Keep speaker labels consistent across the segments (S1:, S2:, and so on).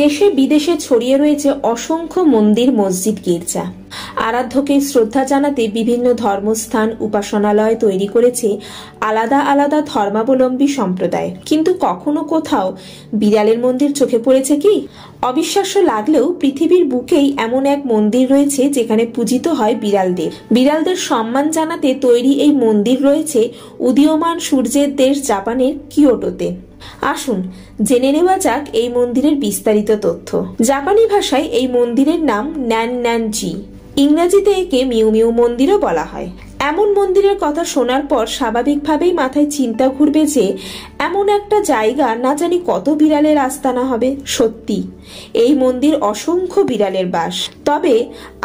S1: দেশে বিদেশে ছড়িয়ে রয়েছে অসংখ্য মন্দির মসজিদ গির্জা আরাধ্যকে শ্রদ্ধা জানাতে বিভিন্ন ধর্মস্থান উপাসনালয় তৈরি করেছে আলাদা আলাদা ধর্মাবলম্বী সম্প্রদায় কিন্তু কখনো কোথাও বিড়ালের মন্দির চোখে পড়েছে কি অবিশ্বাস্য লাগলেও পৃথিবীর বুকেই এমন এক মন্দির রয়েছে যেখানে পূজিত হয় বিড়ালদের বিড়ালদের সম্মান জানাতে তৈরি এই মন্দির রয়েছে উদীয়মান সূর্যের দেশ জাপানের কিয়োটোতে আসুন জেনে নেওয়া যাক এই মন্দিরের বিস্তারিত তথ্য জাপানি ভাষায় এই মন্দিরের নাম ন্যান ন্যান জি ইংরাজিতে একে মিউ মিউ মন্দিরও বলা হয় এমন মন্দিরের কথা শোনার পর স্বাভাবিকভাবেই মাথায় চিন্তা ঘুরবে যে এমন একটা জায়গা না জানি কত বিড়ালের আস্তানা হবে সত্যি এই মন্দির অসংখ্য বিড়ালের বাস তবে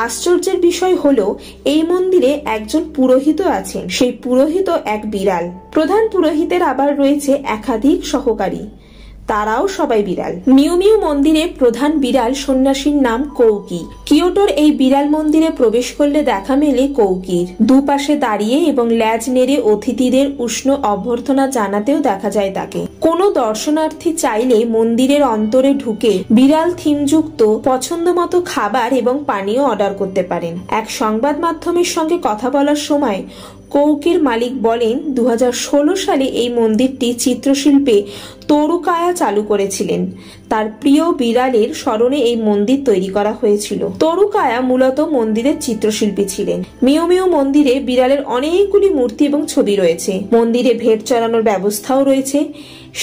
S1: আশ্চর্যের বিষয় হলো এই মন্দিরে একজন পুরোহিত আছেন সেই পুরোহিত এক বিড়াল প্রধান পুরোহিতের আবার রয়েছে একাধিক সহকারী তারাও সবাই বিড়াল মিউ মিউ মন্দিরে প্রধান বিড়াল সন্ন্যাসীর নাম কৌকি কিয়োটোর এই বিড়াল মন্দিরে প্রবেশ করলে দেখা মেলে কৌকির দুপাশে দাঁড়িয়ে এবং ল্যাজ নেড়ে অতিথিদের উষ্ণ অভ্যর্থনা জানাতেও দেখা যায় তাকে কোনো দর্শনার্থী চাইলে মন্দিরের অন্তরে ঢুকে বিড়াল থিমযুক্ত পছন্দ মতো খাবার এবং পানীয় অর্ডার করতে পারেন এক সংবাদ মাধ্যমের সঙ্গে কথা বলার সময় কৌকির মালিক বলেন দু সালে এই মন্দিরটি চিত্রশিল্পে তরুকায়া চালু করেছিলেন তার প্রিয় বিড়ালের স্মরণে এই মন্দির তৈরি করা হয়েছিল তরুকায়া মূলত মন্দিরের চিত্রশিল্পী ছিলেন মিউ মেয় মন্দিরে বিড়ালের অনেকগুলি মূর্তি এবং ছবি রয়েছে মন্দিরে ভেট চড়ানোর ব্যবস্থাও রয়েছে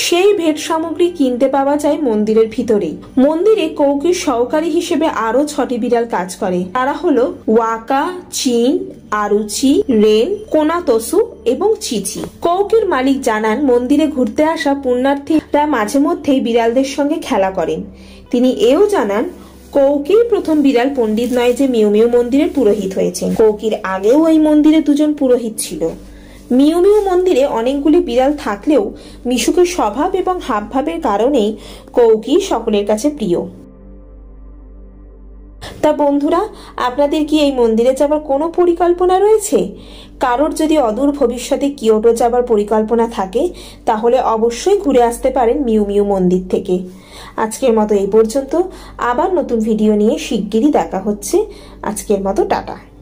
S1: সেই ভেট সামগ্রী কিনতে পাওয়া যায় মন্দিরের ভিতরেই মন্দিরে কৌকির সহকারী হিসেবে আরো ছটি বিড়াল কাজ করে তারা হলো ওয়াকা চীন আরুচি রেন কোনাতসু এবং চিচি কৌকির মালিক জানান মন্দিরে ঘুরতে আসা পুণ্যার্থীরা মাঝে মধ্যেই বিড়ালদের সঙ্গে খেলা করেন তিনি এও জানান কৌকির প্রথম বিড়াল পণ্ডিত নয় যে মিউমিউ মন্দিরে মন্দিরের পুরোহিত হয়েছে কৌকির আগেও এই মন্দিরে দুজন পুরোহিত ছিল মিউ মিউ মন্দিরে অনেকগুলি বিড়াল থাকলেও মিশুকের স্বভাব এবং হাবভাবের কারণেই কৌকি সকলের কাছে প্রিয় তা বন্ধুরা আপনাদের কি এই মন্দিরে যাওয়ার কোনো পরিকল্পনা রয়েছে কারোর যদি অদূর ভবিষ্যতে কিয়োটো যাবার পরিকল্পনা থাকে তাহলে অবশ্যই ঘুরে আসতে পারেন মিউ মিউ মন্দির থেকে আজকের মতো এই পর্যন্ত আবার নতুন ভিডিও নিয়ে শিগগিরই দেখা হচ্ছে আজকের মতো টাটা